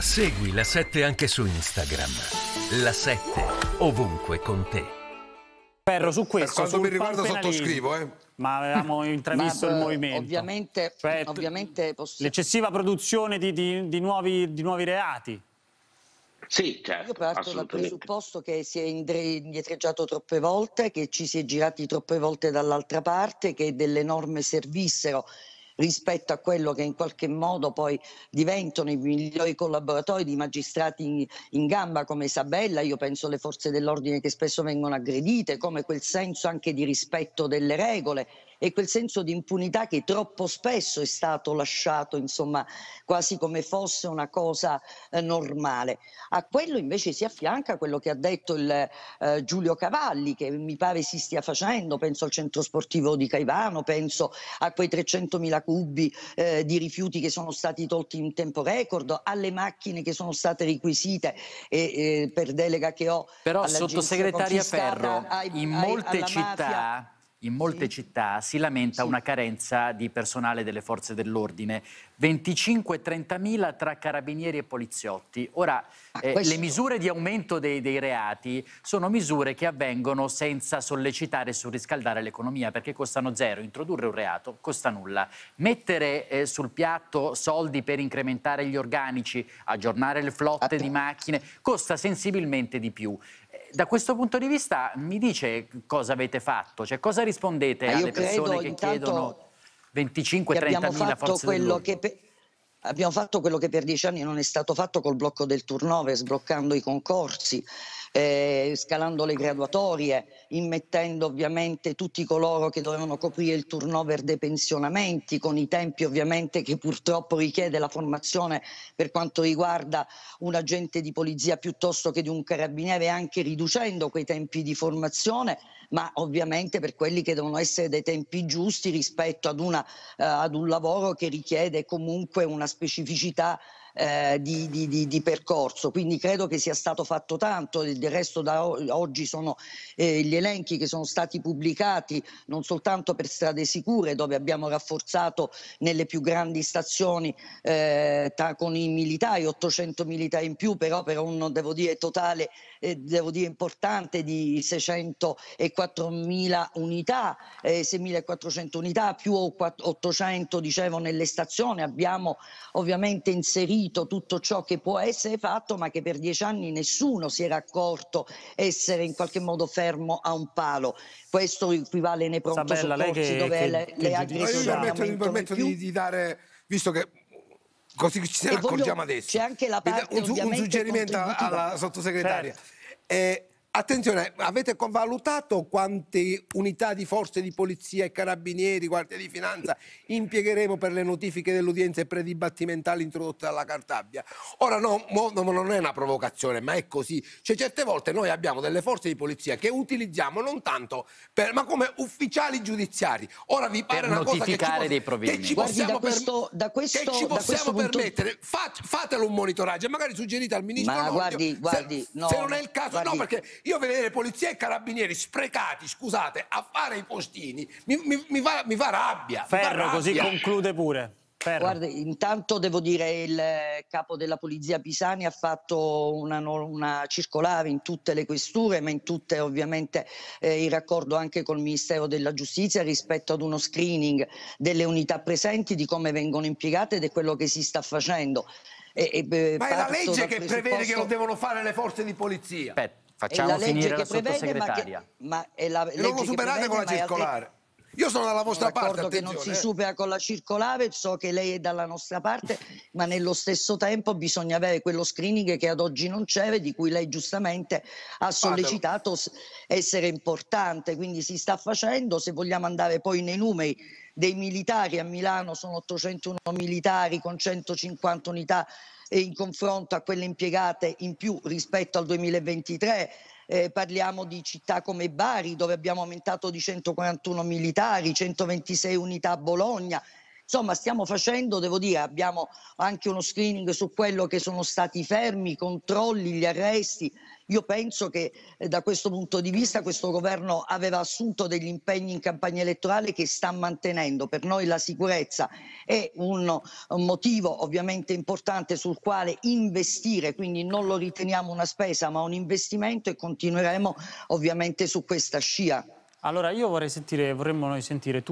Segui la 7 anche su Instagram. La 7 ovunque con te. Ferro su questo. Per quanto mi riguarda, sottoscrivo, eh. Ma avevamo intravisto Ma, il eh, movimento. Ovviamente, cioè, ovviamente possiamo... L'eccessiva produzione di, di, di, nuovi, di nuovi reati. Sì, certo, Io parto dal presupposto che si è indietreggiato troppe volte, che ci si è girati troppe volte dall'altra parte, che delle norme servissero rispetto a quello che in qualche modo poi diventano i migliori collaboratori di magistrati in, in, gamba come Isabella, io penso alle forze dell'ordine che spesso vengono aggredite, come quel senso anche di rispetto delle regole e quel senso di impunità che troppo spesso è stato lasciato, insomma, quasi come fosse una cosa eh, normale. A quello invece si affianca quello che ha detto il, eh, Giulio Cavalli, che mi pare si stia facendo, penso al centro sportivo di Caivano, penso a quei 300.000 cubi eh, di rifiuti che sono stati tolti in tempo record, alle macchine che sono state requisite e, e eh, per delega che ho. Però sottosegretaria Ferro, in molte città... Mafia, in molte sì. città si lamenta sì. una carenza di personale delle forze dell'ordine, 25-30 mila tra carabinieri e poliziotti. Ora, ah, eh, le misure di aumento dei, dei, reati sono misure che avvengono senza sollecitare e surriscaldare l'economia, perché costano zero, introdurre un reato costa nulla. Mettere eh, sul piatto soldi per incrementare gli organici, aggiornare le flotte Attenzione. di macchine, costa sensibilmente di più da questo punto di vista mi dice cosa avete fatto, cioè cosa rispondete ah, alle persone che chiedono 25-30 mila forze quello Abbiamo fatto quello che per dieci anni non è stato fatto col blocco del turnover, sbloccando i concorsi, eh, scalando le graduatorie, immettendo ovviamente tutti coloro che dovevano coprire il turnover dei pensionamenti, con i tempi ovviamente che purtroppo richiede la formazione per quanto riguarda un agente di polizia piuttosto che di un carabiniere, anche riducendo quei tempi di formazione ma ovviamente per quelli che devono essere dei tempi giusti rispetto ad, una, eh, ad un lavoro che richiede comunque una specificità eh, di, di, di, di, percorso, quindi credo che sia stato fatto tanto, del resto da oggi sono eh, gli elenchi che sono stati pubblicati non soltanto per strade sicure dove abbiamo rafforzato nelle più grandi stazioni eh, con i militari, 800 militari in più, però per un devo dire totale, eh, devo dire importante di 604 mila unità, 6.400 eh, unità più 800 dicevo nelle stazioni, abbiamo ovviamente inserito capito tutto ciò che può essere fatto, ma che per dieci anni nessuno si era accorto essere in qualche modo fermo a un palo. Questo equivale nei pronto Sabella, soccorsi che, dove che, le, le aggressioni aumentano mi permetto di dare, visto che così ci ne accorgiamo adesso. C'è anche la parte un, un suggerimento alla sottosegretaria. Certo. Eh, Attenzione, avete valutato quante unità di forze di polizia e carabinieri, guardia di finanza impiegheremo per le notifiche delle udienze predibattimentali introdotte dalla Cartabia? Ora no, no, non è una provocazione, ma è così. Cioè certe volte noi abbiamo delle forze di polizia che utilizziamo non tanto per, ma come ufficiali giudiziari. Ora vi pare per una cosa che ci, posso, dei che ci Guardi, possiamo, da questo, da questo, che ci possiamo punto... permettere. Fate, fatelo un monitoraggio e magari suggerite al ministro ma Nordio, guardi, guardi, se, no, se non è il caso, guardi. no perché io vedere polizia e carabinieri sprecati, scusate, a fare i postini mi, mi, mi, fa, mi fa, rabbia. Ferro, fa rabbia. così conclude pure. Ferro. Guarda, intanto devo dire che il capo della polizia Pisani ha fatto una, una circolare in tutte le questure, ma in tutte ovviamente eh, in raccordo anche col Ministero della Giustizia rispetto ad uno screening delle unità presenti, di come vengono impiegate ed è quello che si sta facendo. E, e, eh, ma è la legge che prevede che lo devono fare le forze di polizia. Aspetta. Facciamo finire la prevede, sottosegretaria. Ma che, ma la non lo superate con la circolare. Io sono dalla vostra parte. parte. che non si eh. supera con la circolare, so che lei è dalla nostra parte, ma nello stesso tempo bisogna avere quello screening che ad oggi non c'è e di cui lei giustamente ha sollecitato essere importante. Quindi si sta facendo, se vogliamo andare poi nei numeri dei militari, a Milano sono 801 militari con 150 unità in confronto a quelle impiegate in più rispetto al 2023. Eh, parliamo di città come Bari dove abbiamo aumentato di 141 militari, 126 unità a Bologna, Insomma, stiamo facendo, devo dire, abbiamo anche uno screening su quello che sono stati i fermi, i controlli, gli arresti. Io penso che eh, da questo punto di vista questo governo aveva assunto degli impegni in campagna elettorale che sta mantenendo. Per noi la sicurezza è un, un motivo ovviamente importante sul quale investire, quindi non lo riteniamo una spesa ma un investimento e continueremo ovviamente su questa scia. Allora io vorrei sentire, vorremmo noi sentire tu.